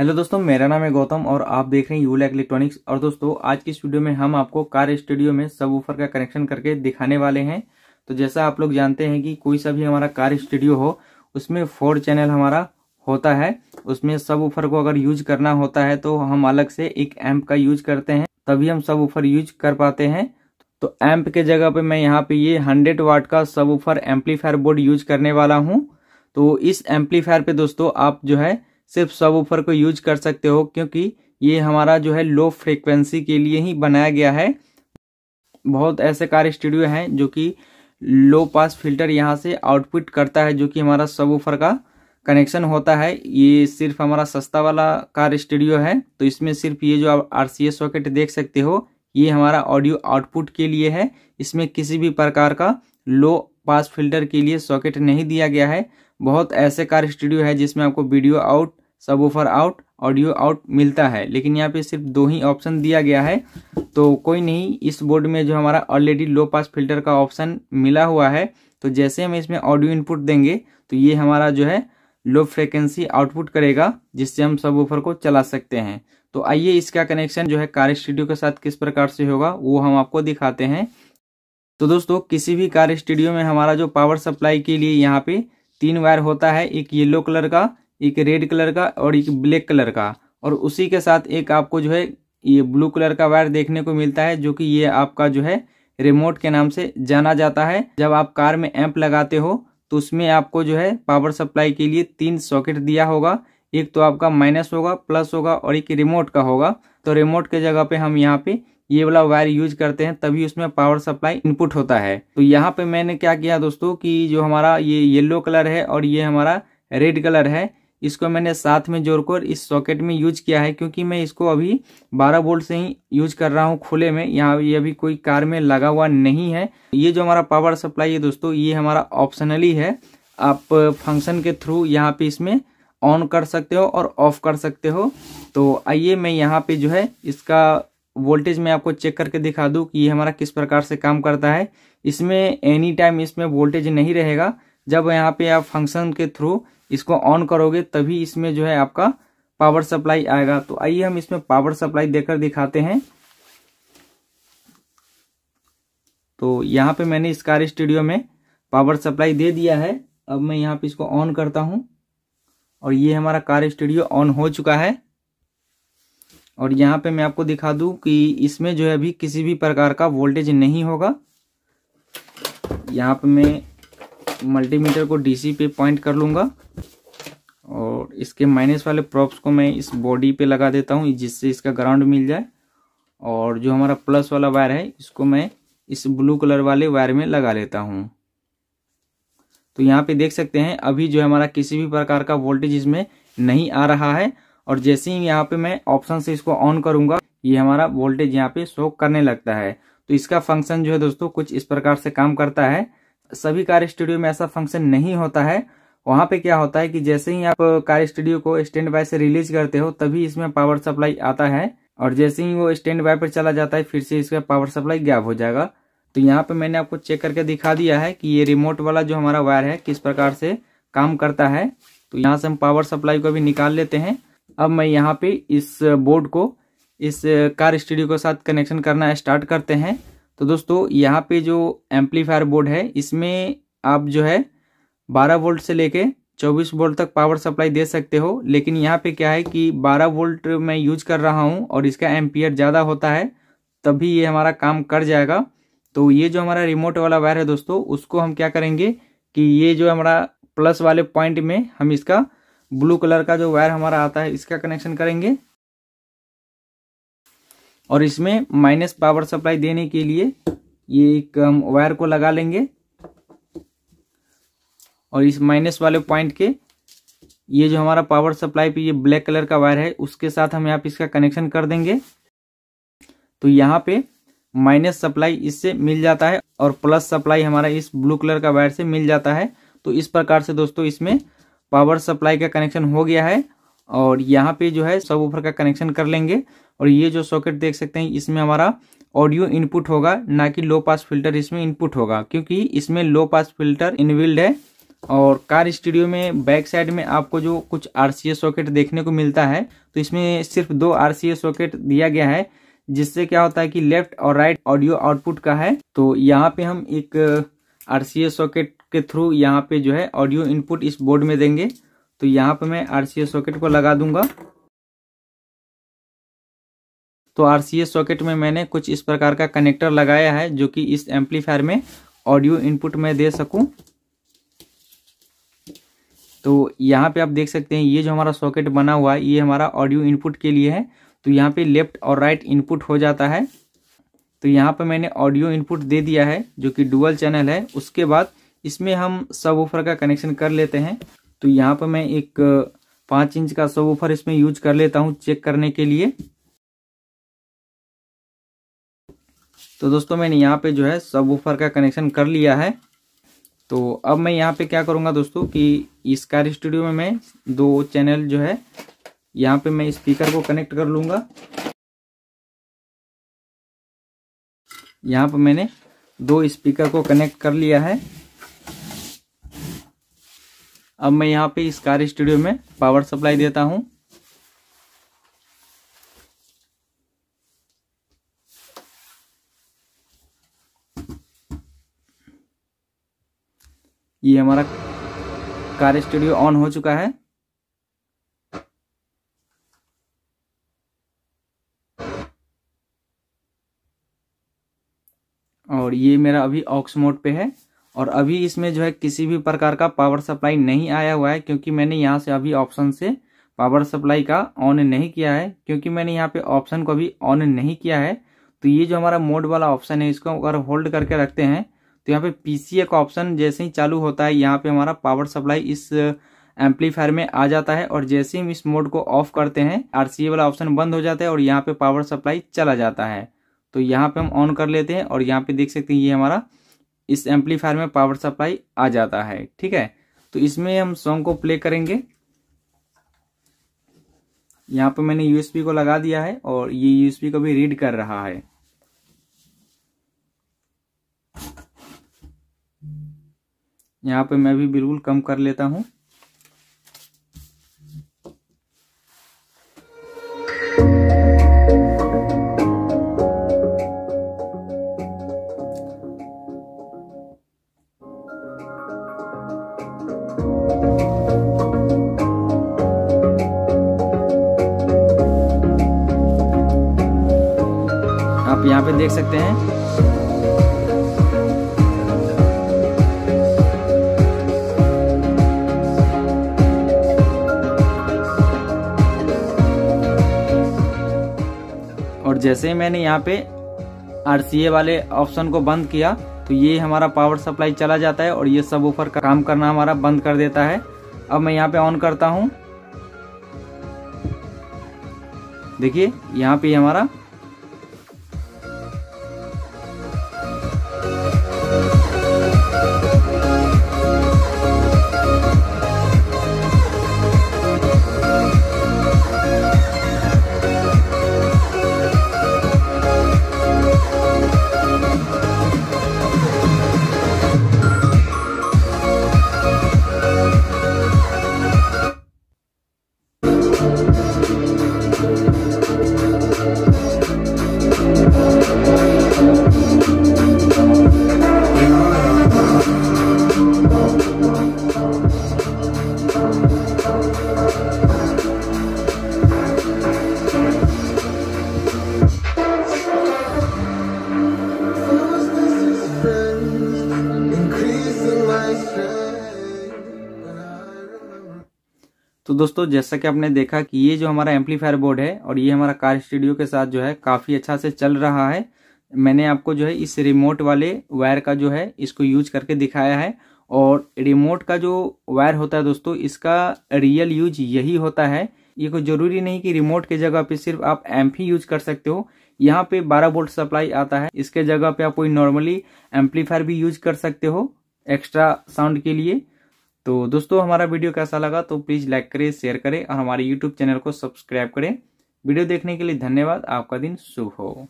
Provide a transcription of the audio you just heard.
hello दोस्तों मेरा नाम है गौतम और आप देख रहे हैं यूला इलेक्ट्रॉनिक्स और दोस्तों आज की इस वीडियो में हम आपको कार स्टूडियो में सब ऊपर का कनेक्शन करके दिखाने वाले हैं तो जैसा आप लोग जानते हैं कि कोई सा भी हमारा कार स्टूडियो हो उसमें फोर चैनल हमारा होता है उसमें सब ऊपर को अगर यूज करना होता है तो हम अलग से एक एम्प का यूज करते हैं तभी हम सब ऊपर यूज कर पाते हैं तो एम्प के जगह पे मैं यहाँ पे ये हंड्रेड वाट का सब ऊपर एम्पलीफायर बोर्ड यूज करने वाला हूँ तो इस एम्पलीफायर पे दोस्तों आप जो है सिर्फ ऊपर को यूज कर सकते हो क्योंकि ये हमारा जो है लो फ्रिक्वेंसी के लिए ही बनाया गया है बहुत ऐसे कार स्टूडियो हैं जो कि लो पास फिल्टर यहाँ से आउटपुट करता है जो कि हमारा सबवूफर का कनेक्शन होता है ये सिर्फ हमारा सस्ता वाला कार स्टूडियो है तो इसमें सिर्फ ये जो आप आर सॉकेट देख सकते हो ये हमारा ऑडियो आउटपुट के लिए है इसमें किसी भी प्रकार का लो पास फिल्टर के लिए सॉकेट नहीं दिया गया है बहुत ऐसे कार स्टूडियो है जिसमें आपको video out sub woofer out audio out मिलता है लेकिन यहाँ पे सिर्फ दो ही ऑप्शन दिया गया है तो कोई नहीं इस बोर्ड में जो हमारा ऑलरेडी लो पास फिल्टर का ऑप्शन मिला हुआ है तो जैसे हम इसमें ऑडियो इनपुट देंगे तो ये हमारा जो है लो फ्रिक्वेंसी आउटपुट करेगा जिससे हम सब ऑफर को चला सकते हैं तो आइए इसका कनेक्शन जो है कार स्टूडियो के साथ किस प्रकार से होगा वो हम आपको दिखाते हैं तो दोस्तों किसी भी कार स्टूडियो में हमारा जो पावर सप्लाई के लिए यहाँ पे तीन वायर होता है एक येलो कलर का एक रेड कलर का और एक ब्लैक कलर का और उसी के साथ एक आपको जो है ये ब्लू कलर का वायर देखने को मिलता है जो कि ये आपका जो है रिमोट के नाम से जाना जाता है जब आप कार में एम्प लगाते हो तो उसमें आपको जो है पावर सप्लाई के लिए तीन सॉकेट दिया होगा एक तो आपका माइनस होगा प्लस होगा और एक रिमोट का होगा तो रिमोट के जगह पे हम यहाँ पे ये वाला वायर यूज करते हैं तभी उसमें पावर सप्लाई इनपुट होता है तो यहाँ पे मैंने क्या किया दोस्तों कि जो हमारा ये येलो कलर है और ये हमारा रेड कलर है इसको मैंने साथ में जोड़कर इस सॉकेट में यूज किया है क्योंकि मैं इसको अभी 12 वोल्ट से ही यूज कर रहा हूँ खुले में यहाँ ये अभी कोई कार में लगा हुआ नहीं है ये जो हमारा पावर सप्लाई है दोस्तों ये हमारा ऑप्शनली है आप फंक्शन के थ्रू यहाँ पे इसमें ऑन कर सकते हो और ऑफ कर सकते हो तो आइए मैं यहाँ पे जो है इसका वोल्टेज मैं आपको चेक करके दिखा दूँ कि ये हमारा किस प्रकार से काम करता है इसमें एनी टाइम इसमें वोल्टेज नहीं रहेगा जब यहाँ पे आप फंक्शन के थ्रू इसको ऑन करोगे तभी इसमें जो है आपका पावर सप्लाई आएगा तो आइए हम इसमें पावर सप्लाई देकर दिखाते हैं तो यहाँ पे मैंने इस कार स्टूडियो में पावर सप्लाई दे दिया है अब मैं यहाँ पे इसको ऑन करता हूँ और ये हमारा कार स्टूडियो ऑन हो चुका है और यहाँ पे मैं आपको दिखा दूँ कि इसमें जो है अभी किसी भी प्रकार का वोल्टेज नहीं होगा यहाँ पे मैं मल्टीमीटर को डीसी पे पॉइंट कर लूँगा और इसके माइनस वाले प्रॉप्स को मैं इस बॉडी पे लगा देता हूँ जिससे इसका ग्राउंड मिल जाए और जो हमारा प्लस वाला वायर है इसको मैं इस ब्लू कलर वाले वायर में लगा लेता हूँ तो यहाँ पे देख सकते हैं अभी जो हमारा किसी भी प्रकार का वोल्टेज इसमें नहीं आ रहा है और जैसे ही यहाँ पे मैं ऑप्शन से इसको ऑन करूंगा ये हमारा वोल्टेज यहाँ पे शो करने लगता है तो इसका फंक्शन जो है दोस्तों कुछ इस प्रकार से काम करता है सभी कार स्टूडियो में ऐसा फंक्शन नहीं होता है वहां पे क्या होता है कि जैसे ही आप कार स्टूडियो को स्टैंड बाय से रिलीज करते हो तभी इसमें पावर सप्लाई आता है और जैसे ही वो स्टैंड बाय पर चला जाता है फिर से इसका पावर सप्लाई गैप हो जाएगा तो यहाँ पे मैंने आपको चेक करके दिखा दिया है कि ये रिमोट वाला जो हमारा वायर है किस प्रकार से काम करता है तो यहाँ से हम पावर सप्लाई को भी निकाल लेते हैं अब मैं यहाँ पे इस बोर्ड को इस कार स्टूडियो के साथ कनेक्शन करना स्टार्ट करते हैं तो दोस्तों यहाँ पे जो एम्पलीफायर बोर्ड है इसमें आप जो है 12 वोल्ट से लेके 24 वोल्ट तक पावर सप्लाई दे सकते हो लेकिन यहाँ पे क्या है कि 12 वोल्ट मैं यूज कर रहा हूँ और इसका एम्पियर ज़्यादा होता है तभी ये हमारा काम कर जाएगा तो ये जो हमारा रिमोट वाला वायर है दोस्तों उसको हम क्या करेंगे कि ये जो हमारा प्लस वाले पॉइंट में हम इसका ब्लू कलर का जो वायर हमारा आता है इसका कनेक्शन करेंगे और इसमें माइनस पावर सप्लाई देने के लिए ये एक वायर को लगा लेंगे और इस माइनस वाले पॉइंट के ये जो हमारा पावर सप्लाई पे ये ब्लैक कलर का वायर है उसके साथ हम यहाँ पे इसका कनेक्शन कर देंगे तो यहाँ पे माइनस सप्लाई इससे मिल जाता है और प्लस सप्लाई हमारा इस ब्लू कलर का वायर से मिल जाता है तो इस प्रकार से दोस्तों इसमें पावर सप्लाई का कनेक्शन हो गया है और यहाँ पे जो है सब ऊपर का कनेक्शन कर लेंगे और ये जो सॉकेट देख सकते हैं इसमें हमारा ऑडियो इनपुट होगा ना कि लो पास फिल्टर इसमें इनपुट होगा क्योंकि इसमें लो पास फिल्टर इनबिल्ड है और कार स्टूडियो में बैक साइड में आपको जो कुछ आर सॉकेट देखने को मिलता है तो इसमें सिर्फ दो आर सॉकेट दिया गया है जिससे क्या होता है कि लेफ्ट और राइट ऑडियो आउटपुट का है तो यहाँ पे हम एक आर uh, सॉकेट के थ्रू यहाँ पे जो है ऑडियो इनपुट इस बोर्ड में देंगे तो यहाँ पर मैं आरसीए सॉकेट को लगा दूंगा तो आरसीए सॉकेट में मैंने कुछ इस प्रकार का कनेक्टर लगाया है जो कि इस एम्पलीफायर में ऑडियो इनपुट में दे सकूं तो यहाँ पे आप देख सकते हैं ये जो हमारा सॉकेट बना हुआ है ये हमारा ऑडियो इनपुट के लिए है तो यहाँ पे लेफ्ट और राइट इनपुट हो जाता है तो यहाँ पे मैंने ऑडियो इनपुट दे दिया है जो कि डुअल चैनल है उसके बाद इसमें हम सब का कनेक्शन कर लेते हैं तो यहाँ पर मैं एक पांच इंच का सब ऑफर इसमें यूज कर लेता हूँ चेक करने के लिए तो दोस्तों मैंने यहाँ पे जो है सब ऑफर का कनेक्शन कर लिया है तो अब मैं यहाँ पे क्या करूँगा दोस्तों कि इस कार स्टूडियो में मैं दो चैनल जो है यहाँ पे मैं स्पीकर को कनेक्ट कर लूंगा यहाँ पर मैंने दो स्पीकर को कनेक्ट कर लिया है अब मैं यहाँ पे इस कार स्टूडियो में पावर सप्लाई देता हूँ ये हमारा कार स्टूडियो ऑन हो चुका है और ये मेरा अभी ऑक्स मोड पे है और अभी इसमें जो है किसी भी प्रकार का पावर सप्लाई नहीं आया हुआ है क्योंकि मैंने यहाँ से अभी ऑप्शन से पावर सप्लाई का ऑन नहीं किया है क्योंकि मैंने यहाँ पे ऑप्शन को अभी ऑन नहीं किया है तो ये जो हमारा मोड वाला ऑप्शन है इसको अगर होल्ड करके रखते हैं तो यहाँ पे पीसीए का ऑप्शन जैसे ही चालू होता है यहाँ पे हमारा पावर सप्लाई इस एम्पलीफायर में आ जाता है और जैसे ही हम इस मोड को ऑफ करते हैं आर वाला ऑप्शन बंद हो जाता है और यहाँ पे पावर सप्लाई चला जाता है तो यहाँ पे हम ऑन कर लेते हैं और यहाँ पे देख सकते हैं ये हमारा इस एम्पलीफायर में पावर सप्लाई आ जाता है ठीक है तो इसमें हम सॉन्ग को प्ले करेंगे यहाँ पर मैंने यूएसबी को लगा दिया है और ये यूएसबी को भी रीड कर रहा है यहाँ पे मैं भी बिल्कुल कम कर लेता हूँ यहाँ पे देख सकते हैं और जैसे ही मैंने यहाँ पे आर वाले ऑप्शन को बंद किया तो ये हमारा पावर सप्लाई चला जाता है और ये सब ऊपर का काम करना हमारा बंद कर देता है अब मैं यहाँ पे ऑन करता हूँ देखिए यहाँ पे हमारा तो दोस्तों जैसा कि आपने देखा कि ये जो हमारा एम्पलीफायर बोर्ड है और ये हमारा कार स्टूडियो के साथ जो है काफ़ी अच्छा से चल रहा है मैंने आपको जो है इस रिमोट वाले वायर का जो है इसको यूज करके दिखाया है और रिमोट का जो वायर होता है दोस्तों इसका रियल यूज यही होता है ये कोई जरूरी नहीं कि रिमोट के जगह पे सिर्फ आप एम्प ही यूज कर सकते हो यहाँ पे 12 वोल्ट सप्लाई आता है इसके जगह पे आप कोई नॉर्मली एम्पलीफायर भी यूज कर सकते हो एक्स्ट्रा साउंड के लिए तो दोस्तों हमारा वीडियो कैसा लगा तो प्लीज़ लाइक करें शेयर करें और हमारे यूट्यूब चैनल को सब्सक्राइब करें वीडियो देखने के लिए धन्यवाद आपका दिन शुभ हो